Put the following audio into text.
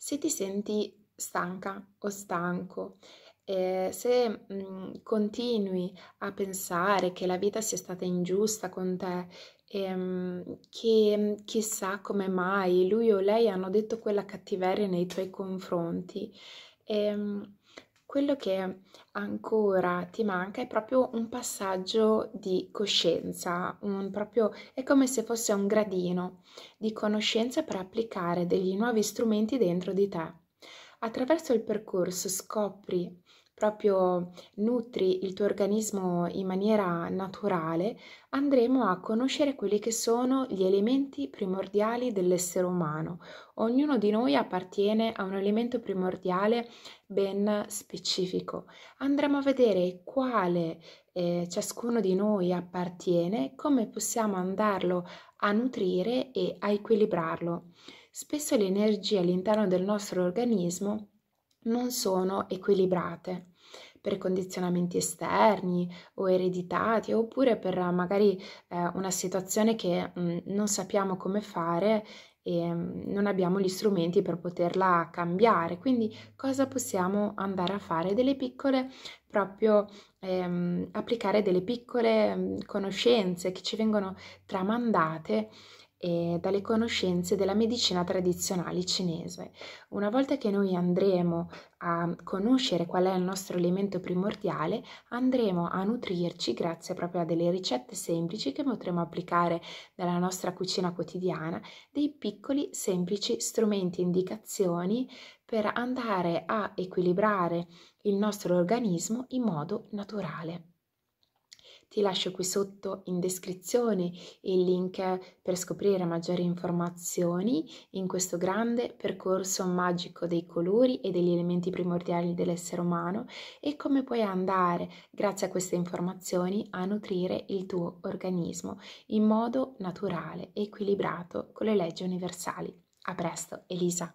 Se ti senti stanca o stanco, eh, se mh, mhmm, continui a pensare che la vita sia stata ingiusta con te, ehm, che chissà come mai lui o lei hanno detto quella cattiveria nei tuoi confronti, ehm, quello che ancora ti manca è proprio un passaggio di coscienza, un proprio, è come se fosse un gradino di conoscenza per applicare degli nuovi strumenti dentro di te. Attraverso il percorso scopri proprio nutri il tuo organismo in maniera naturale, andremo a conoscere quelli che sono gli elementi primordiali dell'essere umano. Ognuno di noi appartiene a un elemento primordiale ben specifico. Andremo a vedere quale eh, ciascuno di noi appartiene, come possiamo andarlo a nutrire e a equilibrarlo. Spesso l'energia all'interno del nostro organismo non sono equilibrate per condizionamenti esterni o ereditati oppure per magari eh, una situazione che mh, mm, non sappiamo come fare e mh, mm, non abbiamo gli strumenti per poterla cambiare. Quindi cosa possiamo andare a fare? Delle piccole proprio ehm, applicare delle piccole mm, conoscenze che ci vengono tramandate e dalle conoscenze della medicina tradizionale cinese. Una volta che noi andremo a conoscere qual è il nostro elemento primordiale, andremo a nutrirci grazie proprio a delle ricette semplici che potremo applicare nella nostra cucina quotidiana, dei piccoli semplici strumenti indicazioni per andare a equilibrare il nostro organismo in modo naturale. Ti lascio qui sotto in descrizione il link per scoprire maggiori informazioni in questo grande percorso magico dei colori e degli elementi primordiali dell'essere umano e come puoi andare, grazie a queste informazioni, a nutrire il tuo organismo in modo naturale e equilibrato con le leggi universali. A presto, Elisa!